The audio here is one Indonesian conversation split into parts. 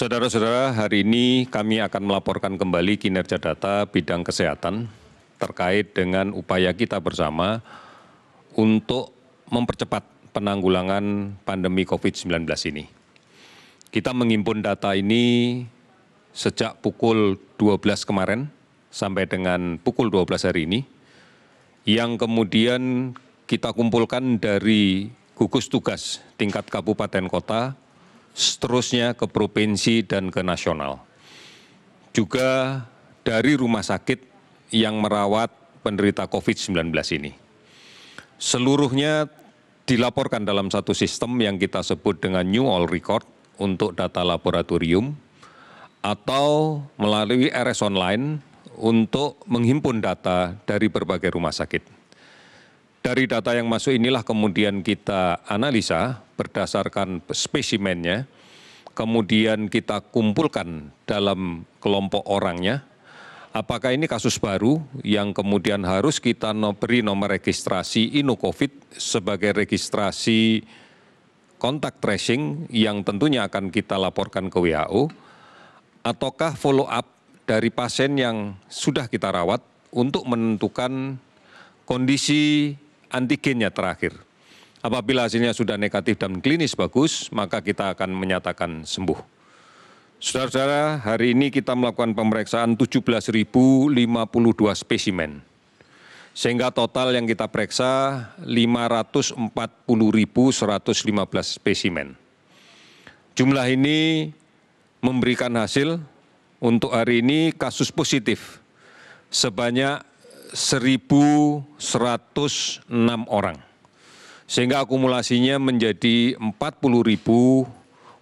Saudara-saudara, hari ini kami akan melaporkan kembali kinerja data bidang kesehatan terkait dengan upaya kita bersama untuk mempercepat penanggulangan pandemi COVID-19 ini. Kita menghimpun data ini sejak pukul 12 kemarin sampai dengan pukul 12 hari ini, yang kemudian kita kumpulkan dari gugus tugas tingkat kabupaten kota seterusnya ke provinsi dan ke nasional. Juga dari rumah sakit yang merawat penderita COVID-19 ini. Seluruhnya dilaporkan dalam satu sistem yang kita sebut dengan New All Record untuk data laboratorium atau melalui RS Online untuk menghimpun data dari berbagai rumah sakit. Dari data yang masuk inilah kemudian kita analisa berdasarkan spesimennya, kemudian kita kumpulkan dalam kelompok orangnya, apakah ini kasus baru yang kemudian harus kita beri nomor registrasi Covid sebagai registrasi kontak tracing yang tentunya akan kita laporkan ke WHO, ataukah follow up dari pasien yang sudah kita rawat untuk menentukan kondisi antigennya terakhir. Apabila hasilnya sudah negatif dan klinis bagus, maka kita akan menyatakan sembuh. Saudara-saudara, hari ini kita melakukan pemeriksaan 17.052 spesimen. Sehingga total yang kita periksa 540.115 spesimen. Jumlah ini memberikan hasil untuk hari ini kasus positif sebanyak 1.106 orang sehingga akumulasinya menjadi empat puluh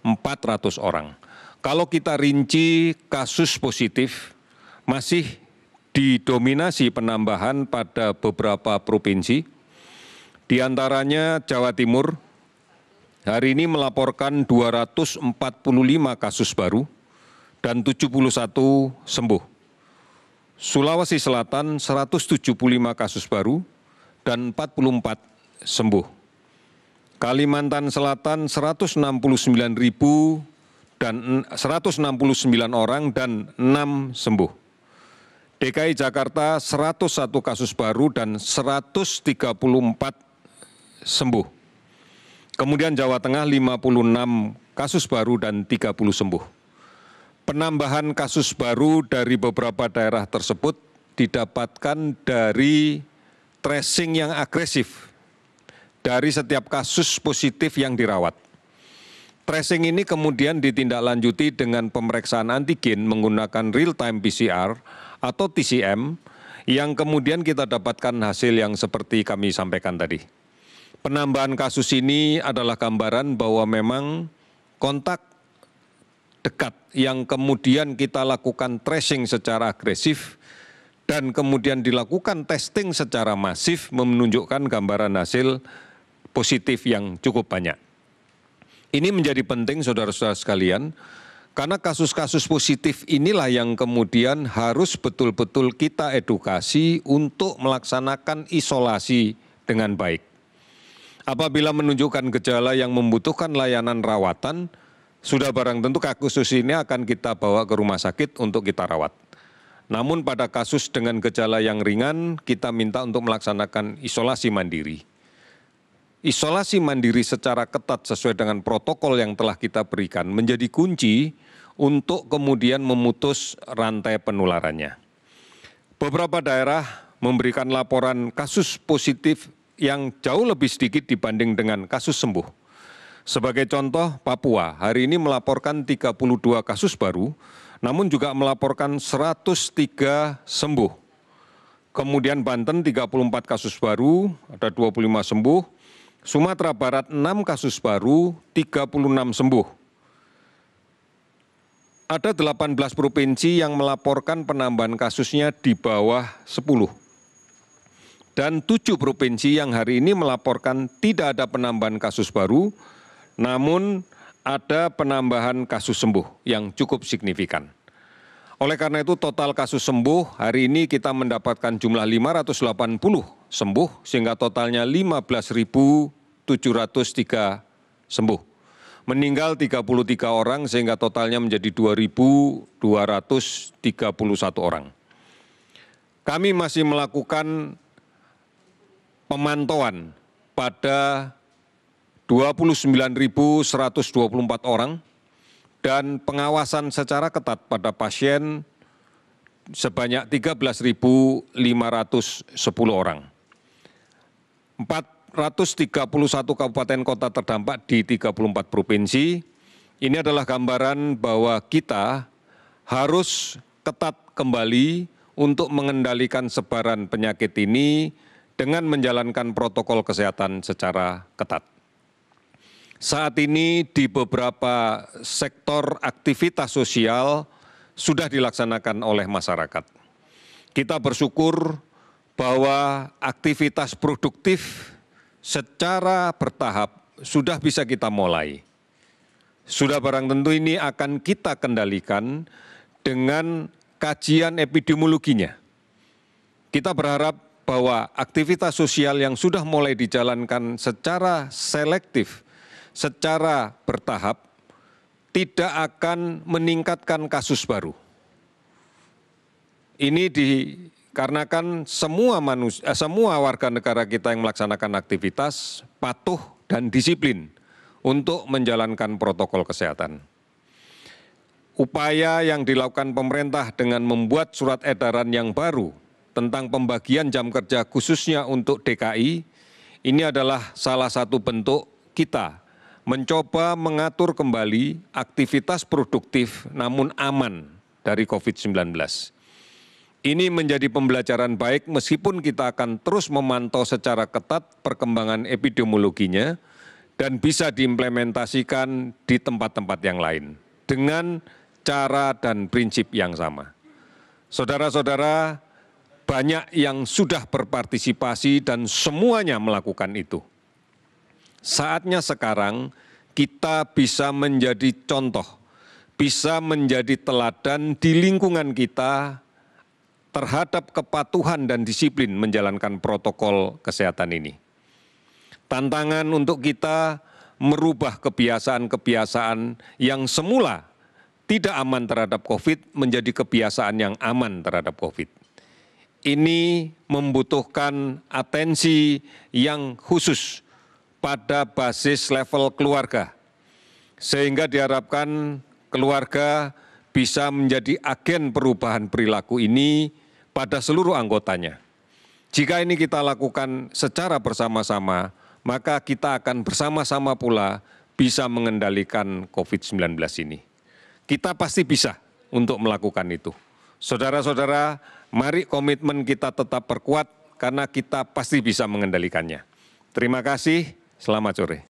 empat ratus orang. Kalau kita rinci kasus positif masih didominasi penambahan pada beberapa provinsi, diantaranya Jawa Timur hari ini melaporkan 245 kasus baru dan 71 sembuh. Sulawesi Selatan 175 kasus baru dan 44 sembuh. Kalimantan Selatan 169.000 dan 169 orang dan 6 sembuh. DKI Jakarta 101 kasus baru dan 134 sembuh. Kemudian Jawa Tengah 56 kasus baru dan 30 sembuh. Penambahan kasus baru dari beberapa daerah tersebut didapatkan dari tracing yang agresif dari setiap kasus positif yang dirawat. Tracing ini kemudian ditindaklanjuti dengan pemeriksaan antigen menggunakan real-time PCR atau TCM yang kemudian kita dapatkan hasil yang seperti kami sampaikan tadi. Penambahan kasus ini adalah gambaran bahwa memang kontak dekat yang kemudian kita lakukan tracing secara agresif dan kemudian dilakukan testing secara masif menunjukkan gambaran hasil positif yang cukup banyak. Ini menjadi penting saudara-saudara sekalian, karena kasus-kasus positif inilah yang kemudian harus betul-betul kita edukasi untuk melaksanakan isolasi dengan baik. Apabila menunjukkan gejala yang membutuhkan layanan rawatan, sudah barang tentu kasus ini akan kita bawa ke rumah sakit untuk kita rawat. Namun pada kasus dengan gejala yang ringan, kita minta untuk melaksanakan isolasi mandiri isolasi mandiri secara ketat sesuai dengan protokol yang telah kita berikan menjadi kunci untuk kemudian memutus rantai penularannya. Beberapa daerah memberikan laporan kasus positif yang jauh lebih sedikit dibanding dengan kasus sembuh. Sebagai contoh, Papua hari ini melaporkan 32 kasus baru, namun juga melaporkan 103 sembuh. Kemudian Banten 34 kasus baru, ada 25 sembuh, sumatera barat enam kasus baru tiga puluh enam sembuh ada delapan belas provinsi yang melaporkan penambahan kasusnya di bawah sepuluh dan tujuh provinsi yang hari ini melaporkan tidak ada penambahan kasus baru, namun ada penambahan kasus sembuh yang cukup signifikan. Oleh karena itu total kasus sembuh hari ini kita mendapatkan jumlah 580 sembuh sehingga totalnya 15.703 sembuh. Meninggal 33 orang sehingga totalnya menjadi 2.231 orang. Kami masih melakukan pemantauan pada 29.124 orang dan pengawasan secara ketat pada pasien sebanyak 13.510 orang. 431 kabupaten kota terdampak di 34 provinsi. Ini adalah gambaran bahwa kita harus ketat kembali untuk mengendalikan sebaran penyakit ini dengan menjalankan protokol kesehatan secara ketat. Saat ini di beberapa sektor aktivitas sosial sudah dilaksanakan oleh masyarakat. Kita bersyukur bahwa aktivitas produktif secara bertahap sudah bisa kita mulai. Sudah barang tentu ini akan kita kendalikan dengan kajian epidemiologinya. Kita berharap bahwa aktivitas sosial yang sudah mulai dijalankan secara selektif, secara bertahap, tidak akan meningkatkan kasus baru. Ini di karena kan semua eh, semua warga negara kita yang melaksanakan aktivitas patuh dan disiplin untuk menjalankan protokol kesehatan. Upaya yang dilakukan pemerintah dengan membuat surat edaran yang baru tentang pembagian jam kerja khususnya untuk DKI, ini adalah salah satu bentuk kita mencoba mengatur kembali aktivitas produktif namun aman dari COVID-19 ini menjadi pembelajaran baik meskipun kita akan terus memantau secara ketat perkembangan epidemiologinya dan bisa diimplementasikan di tempat tempat yang lain dengan cara dan prinsip yang sama. Saudara-saudara, banyak yang sudah berpartisipasi dan semuanya melakukan itu. Saatnya sekarang kita bisa menjadi contoh, bisa menjadi teladan di lingkungan kita terhadap kepatuhan dan disiplin menjalankan protokol kesehatan ini. Tantangan untuk kita merubah kebiasaan-kebiasaan yang semula tidak aman terhadap COVID menjadi kebiasaan yang aman terhadap COVID. Ini membutuhkan atensi yang khusus pada basis level keluarga, sehingga diharapkan keluarga bisa menjadi agen perubahan perilaku ini pada seluruh anggotanya. Jika ini kita lakukan secara bersama-sama, maka kita akan bersama-sama pula bisa mengendalikan COVID-19 ini. Kita pasti bisa untuk melakukan itu. Saudara-saudara, mari komitmen kita tetap perkuat karena kita pasti bisa mengendalikannya. Terima kasih, selamat sore.